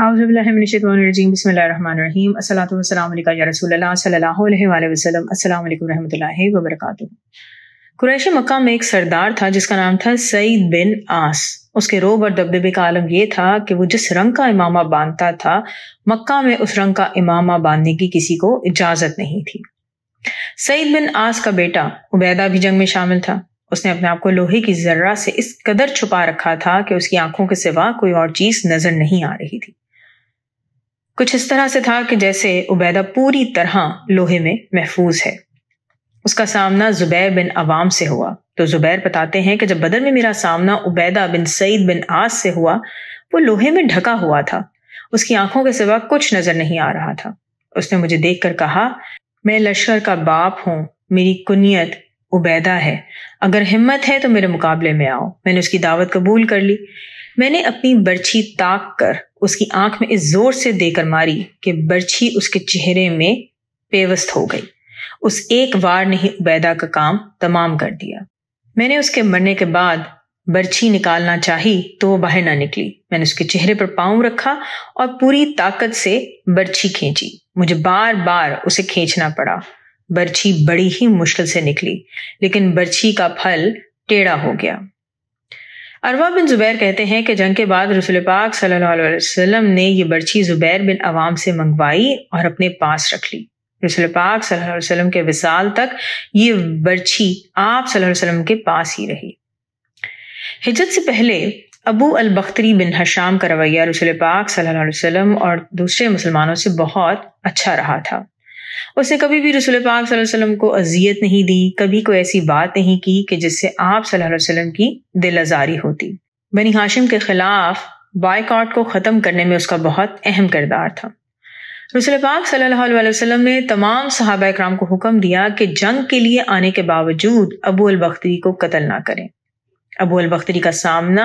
आउज़बिल्लिमिनशतवानरजीम कुरैश मक्का में एक सरदार था जिसका नाम था सईद बिन आस उसके रोब और दबदबे का आलम यह था कि वो जिस रंग का इमामा बांधता था मक्का में उस रंग का इमामा बांधने की किसी को इजाज़त नहीं थी सईद बिन आस का बेटा उबैदा भी जंग में शामिल था उसने अपने आप को लोहे की जर्रा से इस कदर छुपा रखा था कि उसकी आंखों के सिवा कोई और चीज़ नज़र नहीं आ रही थी कुछ इस तरह से था कि जैसे उबैदा पूरी तरह लोहे में महफूज है उसका सामना जुबैर बिन अवाम से हुआ तो जुबैर बताते हैं कि जब बदर में मेरा सामना उबैदा बिन सईद बिन आस से हुआ वो लोहे में ढका हुआ था उसकी आंखों के सिवा कुछ नजर नहीं आ रहा था उसने मुझे देखकर कहा मैं लश्कर का बाप हूं मेरी कुनियत उबैदा है अगर हिम्मत है तो मेरे मुकाबले में आओ मैंने उसकी दावत कबूल कर ली मैंने अपनी बर्छी ताक कर उसकी आंख में इस जोर से देकर मारी कि बर्छी उसके चेहरे में पेवस्त हो गई उस एक बार ने ही उबैदा का काम तमाम कर दिया मैंने उसके मरने के बाद बर्छी निकालना चाही तो वो बाहर ना निकली मैंने उसके चेहरे पर पाँव रखा और पूरी ताकत से बर्छी खींची मुझे बार बार उसे खींचना पड़ा बर्छी बड़ी ही मुश्किल से निकली लेकिन बर्छी का फल टेढ़ा हो गया अरवा बिन ज़ुबैर कहते हैं कि जंग के बाद रसुल पाक सल्लल्लाहु वसल्लम ने यह बर्ची ज़ुबैर बिन अवाम से मंगवाई और अपने पास रख ली रसुल पाक सल्लल्लाहु वसल्लम के विसाल तक ये बर्ची आप सल्लल्लाहु वसल्लम के पास ही रही हिजत से पहले अबू अल बख्तरी बिन हशाम का रवैया रसुल पाक सल्लल्लाहु वसल्लम और दूसरे मुसलमानों से बहुत अच्छा रहा था उसने कभी भी रसूल पाक वसल्लम को अजियत नहीं दी कभी कोई ऐसी बात नहीं की कि जिससे आप सल्लल्लाहु अलैहि वसल्लम की दिल आजारी होती बनी हाशिम के खिलाफ बायकॉट को ख़त्म करने में उसका बहुत अहम किरदार था रसूल पाक सल्लल्लाहु अलैहि वसल्लम ने तमाम सहाबा कराम को हुक्म दिया कि जंग के लिए आने के बावजूद अबू अलबख्तरी को कत्ल ना करें अबू अलबख्तरी का सामना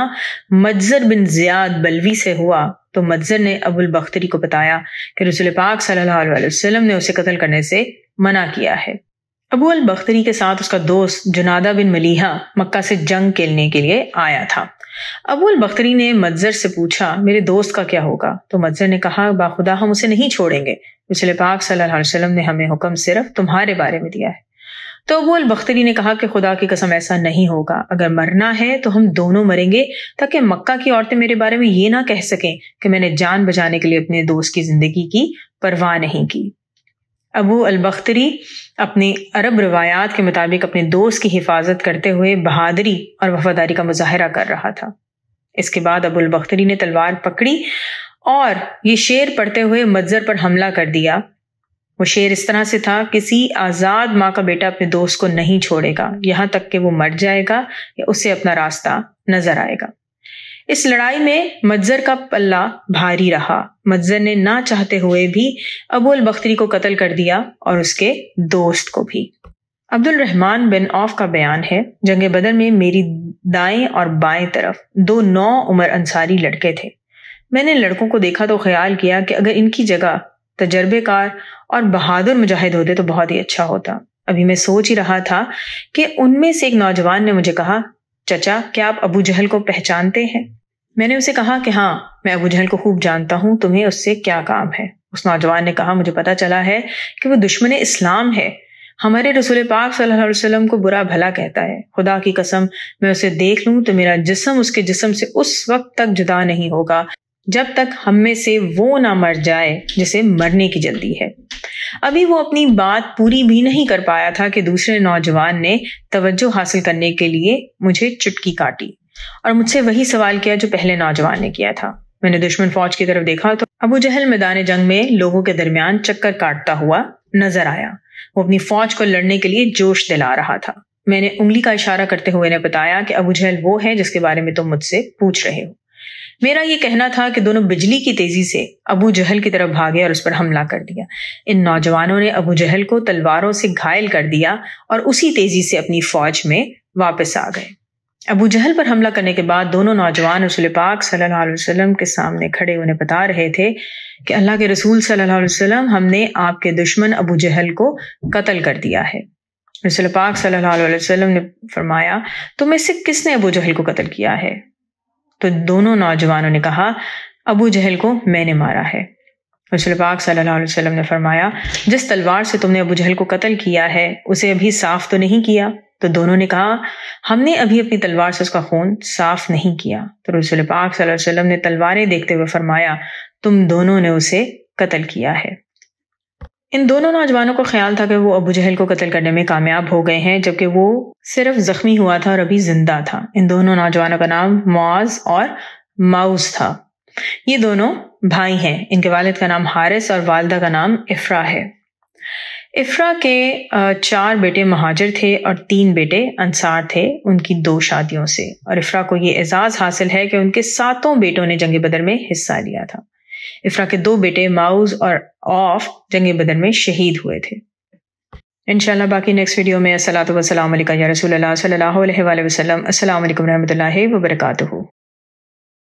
मजर बिन जियाद बलवी से हुआ तो मजर ने अबुल बख्तरी को बताया कि रसूल पाक सल्लल्लाहु अलैहि वसल्लम ने उसे कत्ल करने से मना किया है अबू अल बख्तरी के साथ उसका दोस्त जुनादा बिन मलीहा मक्का से जंग खेलने के लिए आया था अबू अल बख्तरी ने मजर से पूछा मेरे दोस्त का क्या होगा तो मजर ने कहा बाखुदा हम उसे नहीं छोड़ेंगे रसूल पाक सल्लल्लाहु अलैहि वसल्लम ने हमें हुक्म सिर्फ तुम्हारे बारे में दिया है तो अबू अल बख्तरी ने कहा कि खुदा की कसम ऐसा नहीं होगा अगर मरना है तो हम दोनों मरेंगे ताकि मक्का की औरतें मेरे बारे में ये ना कह सकें कि मैंने जान बचाने के लिए अपने दोस्त की जिंदगी की परवाह नहीं की अबू अल बख्तरी अपनी अरब रवायात के मुताबिक अपने दोस्त की हिफाजत करते हुए बहादरी और वफादारी का मुजाहरा कर रहा था इसके बाद अबुल बख्तरी ने तलवार पकड़ी और ये शेर पढ़ते हुए मजर पर हमला कर दिया वो शेर इस तरह से था किसी आज़ाद माँ का बेटा अपने दोस्त को नहीं छोड़ेगा यहाँ तक कि वो मर जाएगा या उसे अपना रास्ता नजर आएगा इस लड़ाई में मज्जर का पल्ला भारी रहा मज्जर ने ना चाहते हुए भी अबुल बख्तरी को कत्ल कर दिया और उसके दोस्त को भी अब्दुल रहमान बिन औफ का बयान है जंग बदर में मेरी दाएं और बाएं तरफ दो नौ उमर अंसारी लड़के थे मैंने लड़कों को देखा तो ख्याल किया कि अगर इनकी जगह तजर्बेकार और बहादुर मुजाहिद होते तो बहुत ही अच्छा होता अभी मैं सोच ही रहा था कि उनमें से एक नौजवान ने मुझे कहा चचा क्या आप अबू जहल को पहचानते हैं मैंने उसे कहा कि हाँ मैं अबू जहल को खूब जानता हूँ तुम्हें उससे क्या काम है उस नौजवान ने कहा मुझे पता चला है कि वो दुश्मन इस्लाम है हमारे रसूल पाक सल्लल्लाहु अलैहि वसल्लम को बुरा भला कहता है खुदा की कसम मैं उसे देख लूं तो मेरा जिसम उसके जिसम से उस वक्त तक जुदा नहीं होगा जब तक हम में से वो ना मर जाए जिसे मरने की जल्दी है अभी वो अपनी बात पूरी भी नहीं कर पाया था कि दूसरे नौजवान ने तवज्जो हासिल करने के लिए मुझे चुटकी काटी और मुझसे वही सवाल किया जो पहले नौजवान ने किया था मैंने दुश्मन फौज की तरफ देखा तो अबू जहल मैदान जंग में लोगों के दरमियान चक्कर काटता हुआ नजर आया वो अपनी फौज को लड़ने के लिए जोश दिला रहा था मैंने उंगली का इशारा करते हुए ने बताया कि अबू जहल वो है जिसके बारे में तुम मुझसे पूछ रहे हो मेरा ये कहना था कि दोनों बिजली की तेजी से अबू जहल की तरफ भागे और उस पर हमला कर दिया इन नौजवानों ने अबू जहल को तलवारों से घायल कर दिया और उसी तेजी से अपनी फौज में वापस आ गए अबू जहल पर हमला करने के बाद दोनों नौजवान रसुल पाक सल्ला वसलम वसल्लम के सामने खड़े उन्हें बता रहे थे कि अल्लाह के रसूल सल्लल्लाहु अलैहि वसल्लम हमने आपके दुश्मन अबू जहल को कत्ल कर दिया है रसुल पाक सल्लल्लाहु अलैहि वसल्लम ने फरमाया तुम्हें से किसने अबू जहल को कत्ल किया है तो दोनों नौजवानों ने कहा अबू जहल को मैंने मारा है रसूल पाक सल्लल्लाहु अलैहि वसल्लम ने फरमाया जिस तलवार से तुमने अबू जहल को कत्ल किया है उसे अभी साफ तो नहीं किया तो दोनों ने कहा हमने अभी अपनी तलवार से उसका खून साफ नहीं किया तो रसूल पाक सल्लल्लाहु अलैहि वसल्लम ने तलवारें देखते हुए फरमाया तुम दोनों ने उसे कत्ल किया है इन दोनों नौजवानों का ख्याल था कि वो अबू जहल को कत्ल करने में कामयाब हो गए हैं जबकि वो सिर्फ जख्मी हुआ था और अभी जिंदा था इन दोनों नौजवानों का नाम मुआज और माउस था ये दोनों भाई हैं इनके वालिद का नाम हारिस और वालदा का नाम इफ्रा है इफ्रा के चार बेटे महाजर थे और तीन बेटे अंसार थे उनकी दो शादियों से और इफ्रा को ये एजाज़ हासिल है कि उनके सातों बेटों ने जंग बदर में हिस्सा लिया था इफ्रा के दो बेटे माउज और ऑफ जंग बदर में शहीद हुए थे इनशाला बाकी नेक्स्ट वीडियो में असलात वसलाम या रसूल सल्ला वसलम असल वरहमल वर्का